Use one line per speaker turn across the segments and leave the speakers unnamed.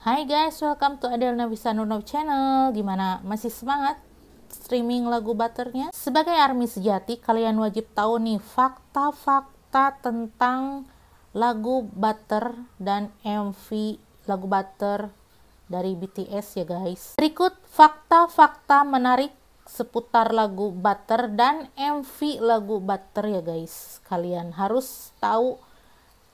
Hai guys, welcome to Adel Nabisa Nurno Channel. Gimana? Masih semangat streaming lagu butternya? Sebagai army sejati, kalian wajib tahu nih fakta-fakta tentang lagu butter dan MV lagu butter dari BTS ya guys. Berikut fakta-fakta menarik seputar lagu butter dan MV lagu butter ya guys. Kalian harus tahu.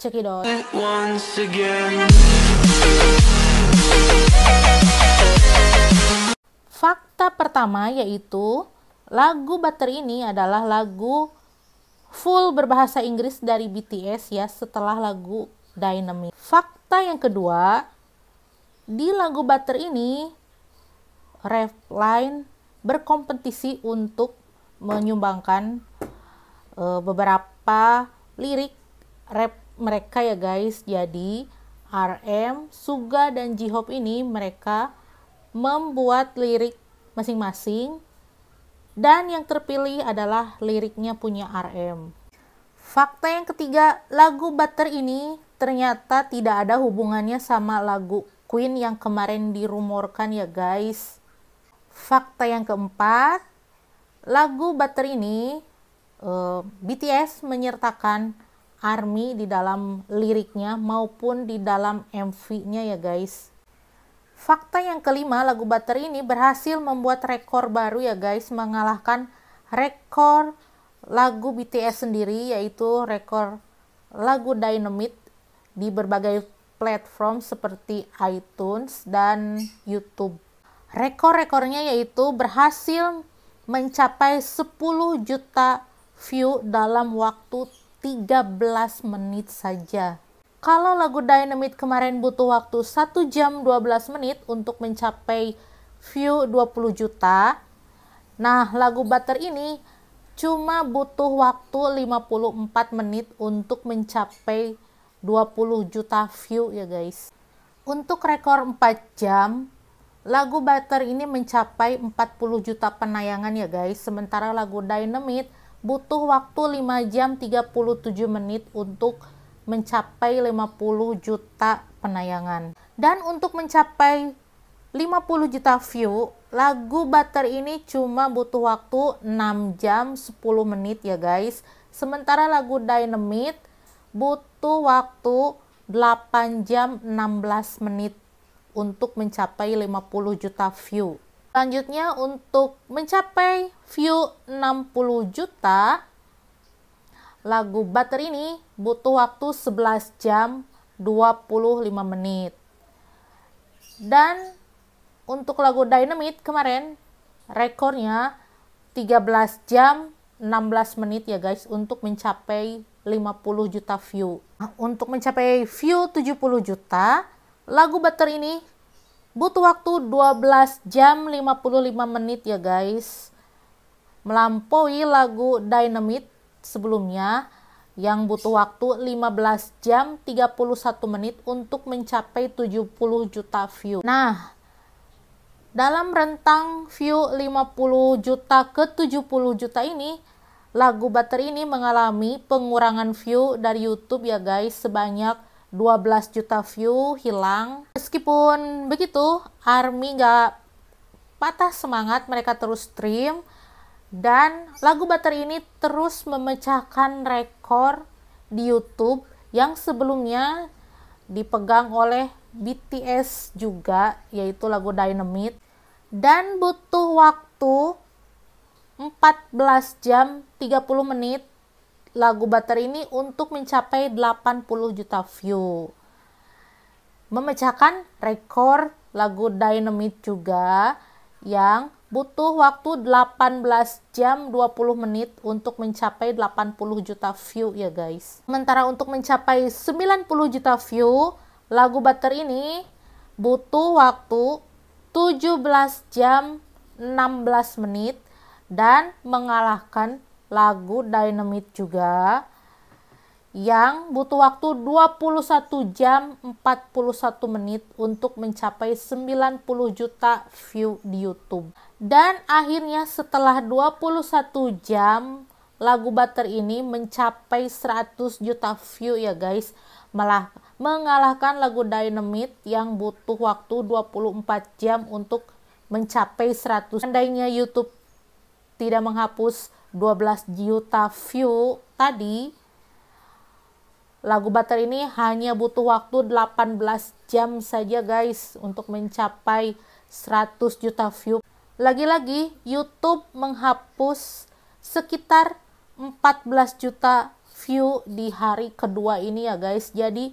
Check it out. Once again. Fakta pertama yaitu lagu Butter ini adalah lagu full berbahasa Inggris dari BTS ya setelah lagu Dynamic. Fakta yang kedua, di lagu Butter ini Refline berkompetisi untuk menyumbangkan uh, beberapa lirik rap mereka ya guys. Jadi RM, Suga dan j ini mereka membuat lirik masing-masing dan yang terpilih adalah liriknya punya RM. Fakta yang ketiga, lagu Butter ini ternyata tidak ada hubungannya sama lagu Queen yang kemarin dirumorkan ya guys. Fakta yang keempat, lagu Butter ini uh, eh, BTS menyertakan ARMY di dalam liriknya maupun di dalam MV-nya ya guys. Fakta yang kelima, lagu Butter ini berhasil membuat rekor baru ya guys, mengalahkan rekor lagu BTS sendiri yaitu rekor lagu Dynamite di berbagai platform seperti iTunes dan YouTube. Rekor-rekornya yaitu berhasil mencapai 10 juta view dalam waktu 13 menit saja. Kalau lagu Dynamite kemarin butuh waktu 1 jam 12 menit untuk mencapai view 20 juta, nah lagu Butter ini cuma butuh waktu 54 menit untuk mencapai 20 juta view ya guys. Untuk rekor 4 jam, lagu Butter ini mencapai 40 juta penayangan ya guys, sementara lagu Dynamite butuh waktu 5 jam 37 menit untuk mencapai 50 juta penayangan. Dan untuk mencapai 50 juta view, lagu Butter ini cuma butuh waktu 6 jam 10 menit ya guys. Sementara lagu Dynamite butuh waktu 8 jam 16 menit untuk mencapai 50 juta view. Selanjutnya untuk mencapai view 60 juta lagu Butter ini butuh waktu 11 jam 25 menit. Dan untuk lagu Dynamite kemarin rekornya 13 jam 16 menit ya guys untuk mencapai 50 juta view. untuk mencapai view 70 juta, lagu Butter ini butuh waktu 12 jam 55 menit ya guys melampaui lagu Dynamite sebelumnya yang butuh waktu 15 jam 31 menit untuk mencapai 70 juta view. Nah, dalam rentang view 50 juta ke 70 juta ini, lagu Butter ini mengalami pengurangan view dari YouTube ya guys sebanyak 12 juta view hilang. Meskipun begitu, ARMY gak patah semangat, mereka terus stream. Dan lagu Butter ini terus memecahkan rekor di YouTube yang sebelumnya dipegang oleh BTS juga, yaitu lagu Dynamite. Dan butuh waktu 14 jam 30 menit lagu Butter ini untuk mencapai 80 juta view. Memecahkan rekor lagu Dynamite juga yang butuh waktu 18 jam 20 menit untuk mencapai 80 juta view ya guys. Sementara untuk mencapai 90 juta view, lagu Butter ini butuh waktu 17 jam 16 menit dan mengalahkan lagu Dynamite juga yang butuh waktu 21 jam 41 menit untuk mencapai 90 juta view di YouTube. Dan akhirnya setelah 21 jam lagu Butter ini mencapai 100 juta view ya guys. Malah mengalahkan lagu Dynamite yang butuh waktu 24 jam untuk mencapai 100. Andainya YouTube tidak menghapus 12 juta view tadi lagu butter ini hanya butuh waktu 18 jam saja guys untuk mencapai 100 juta view lagi-lagi YouTube menghapus sekitar 14 juta view di hari kedua ini ya guys jadi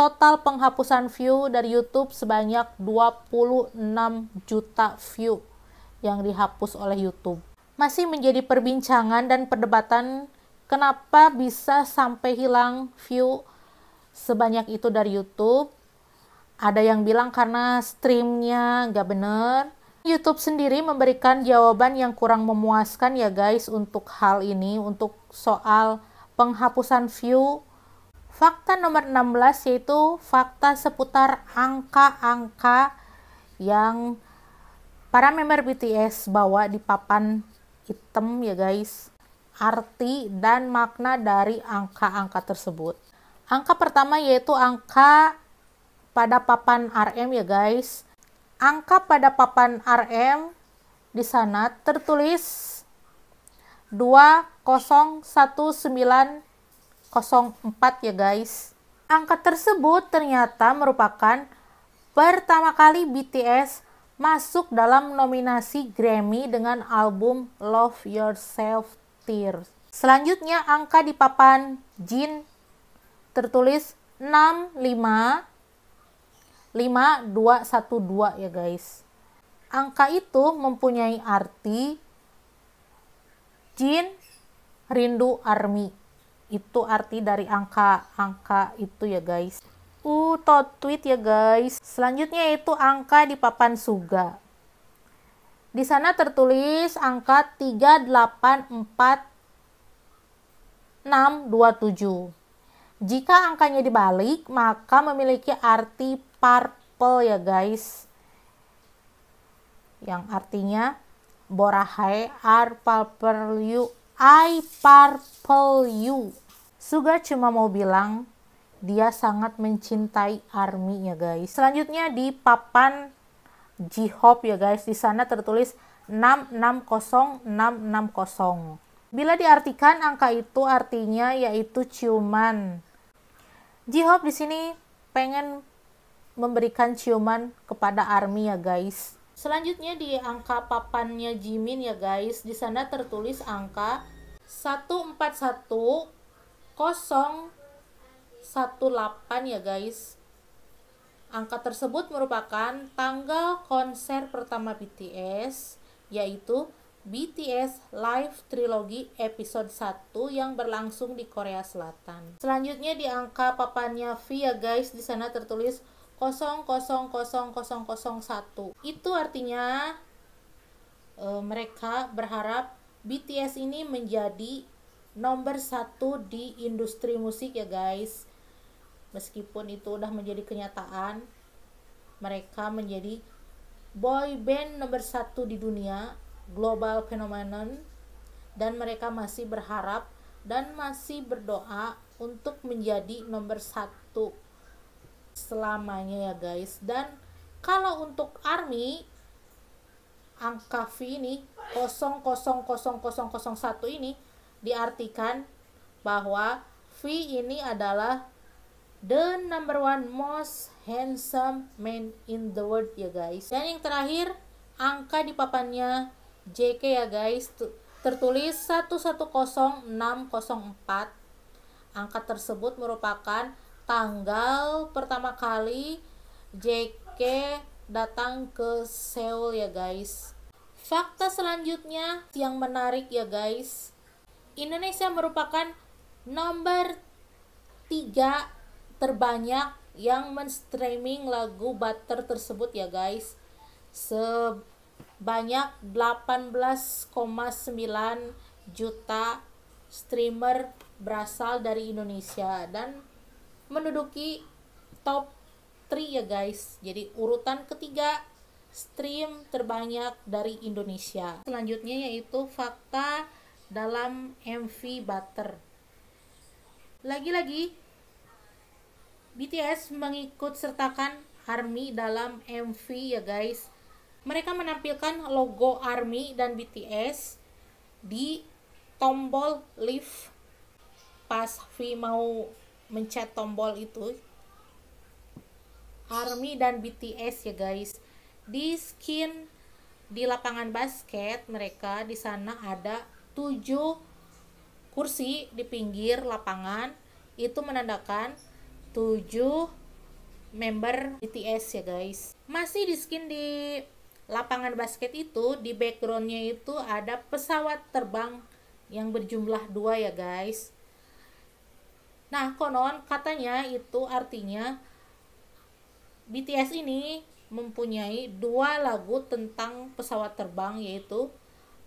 total penghapusan view dari YouTube sebanyak 26 juta view yang dihapus oleh YouTube masih menjadi perbincangan dan perdebatan kenapa bisa sampai hilang view sebanyak itu dari YouTube. Ada yang bilang karena streamnya nggak bener. YouTube sendiri memberikan jawaban yang kurang memuaskan ya guys untuk hal ini, untuk soal penghapusan view. Fakta nomor 16 yaitu fakta seputar angka-angka yang para member BTS bawa di papan hitam ya guys. Arti dan makna dari angka-angka tersebut. Angka pertama yaitu angka pada papan RM ya guys. Angka pada papan RM di sana tertulis 201904 ya guys. Angka tersebut ternyata merupakan pertama kali BTS masuk dalam nominasi Grammy dengan album Love Yourself Tears. Selanjutnya angka di papan Jin tertulis 65 5212 ya guys. Angka itu mempunyai arti Jin Rindu Army. Itu arti dari angka-angka itu ya guys. U uh, tweet ya guys. Selanjutnya itu angka di papan suga. Di sana tertulis angka 384627. Jika angkanya dibalik, maka memiliki arti purple ya guys. Yang artinya borahai are purple you, I purple you. Suga cuma mau bilang dia sangat mencintai army ya guys selanjutnya di papan J-Hop ya guys di sana tertulis 660660 bila diartikan angka itu artinya yaitu ciuman J-Hop di sini pengen memberikan ciuman kepada army ya guys Selanjutnya di angka papannya Jimin ya guys, di sana tertulis angka 141 0 18 ya guys. Angka tersebut merupakan tanggal konser pertama BTS yaitu BTS Live Trilogy episode 1 yang berlangsung di Korea Selatan. Selanjutnya di angka papannya V ya guys, di sana tertulis 000001. Itu artinya e, mereka berharap BTS ini menjadi nomor satu di industri musik ya guys meskipun itu udah menjadi kenyataan mereka menjadi boy band nomor satu di dunia global phenomenon dan mereka masih berharap dan masih berdoa untuk menjadi nomor satu selamanya ya guys dan kalau untuk ARMY angka V ini 000001 ini diartikan bahwa V ini adalah the number one most handsome man in the world ya guys dan yang terakhir angka di papannya JK ya guys tertulis 110604 angka tersebut merupakan tanggal pertama kali JK datang ke Seoul ya guys fakta selanjutnya yang menarik ya guys Indonesia merupakan nomor 3 terbanyak yang men lagu Butter tersebut ya guys sebanyak 18,9 juta streamer berasal dari Indonesia dan menduduki top 3 ya guys jadi urutan ketiga stream terbanyak dari Indonesia selanjutnya yaitu fakta dalam MV Butter lagi-lagi BTS mengikut sertakan ARMY dalam MV ya guys. Mereka menampilkan logo ARMY dan BTS di tombol lift pas V mau mencet tombol itu. ARMY dan BTS ya guys. Di skin di lapangan basket mereka di sana ada 7 kursi di pinggir lapangan itu menandakan 7 member BTS ya guys masih di skin di lapangan basket itu di backgroundnya itu ada pesawat terbang yang berjumlah dua ya guys nah konon katanya itu artinya BTS ini mempunyai dua lagu tentang pesawat terbang yaitu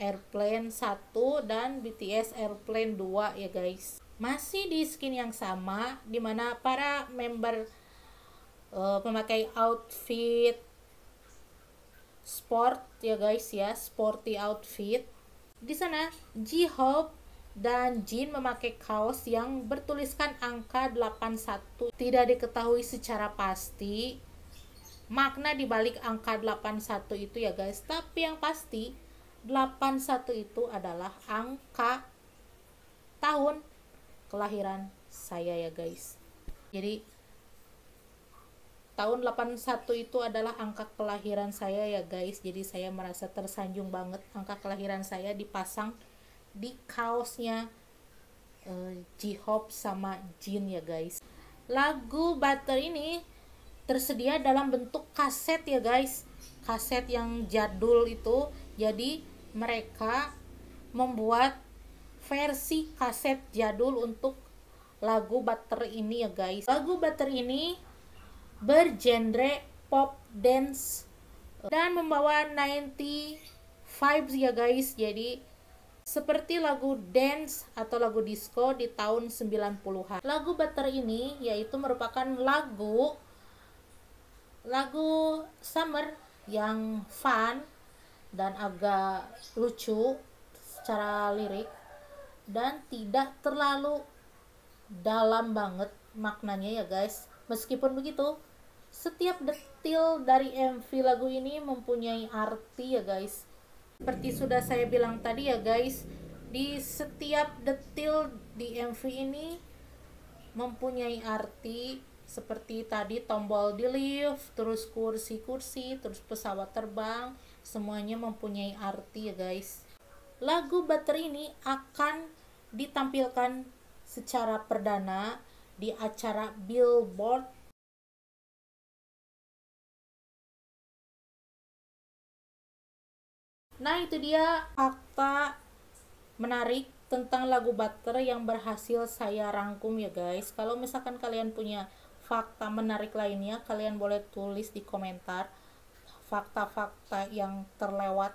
Airplane 1 dan BTS Airplane 2 ya guys masih di skin yang sama di mana para member uh, memakai outfit sport ya guys ya sporty outfit di sana J-Hope dan Jin memakai kaos yang bertuliskan angka 81 tidak diketahui secara pasti makna dibalik angka 81 itu ya guys tapi yang pasti 81 itu adalah angka tahun kelahiran saya ya guys jadi tahun 81 itu adalah angka kelahiran saya ya guys jadi saya merasa tersanjung banget angka kelahiran saya dipasang di kaosnya uh, J-Hope sama Jin ya guys lagu Butter ini tersedia dalam bentuk kaset ya guys kaset yang jadul itu jadi mereka membuat versi kaset jadul untuk lagu Butter ini ya guys. Lagu Butter ini bergenre pop dance eh, dan membawa 90 vibes ya guys. Jadi seperti lagu dance atau lagu disco di tahun 90-an. Lagu Butter ini yaitu merupakan lagu lagu summer yang fun dan agak lucu secara lirik dan tidak terlalu dalam banget maknanya ya guys. Meskipun begitu, setiap detil dari MV lagu ini mempunyai arti ya guys. Seperti sudah saya bilang tadi ya guys, di setiap detil di MV ini mempunyai arti seperti tadi tombol di lift, terus kursi-kursi, terus pesawat terbang, semuanya mempunyai arti ya guys lagu Butter ini akan ditampilkan secara perdana di acara Billboard Nah itu dia fakta menarik tentang lagu Butter yang berhasil saya rangkum ya guys Kalau misalkan kalian punya fakta menarik lainnya kalian boleh tulis di komentar fakta-fakta yang terlewat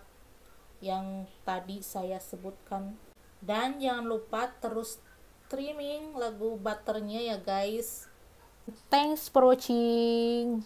yang tadi saya sebutkan dan jangan lupa terus streaming lagu butternya ya guys thanks for watching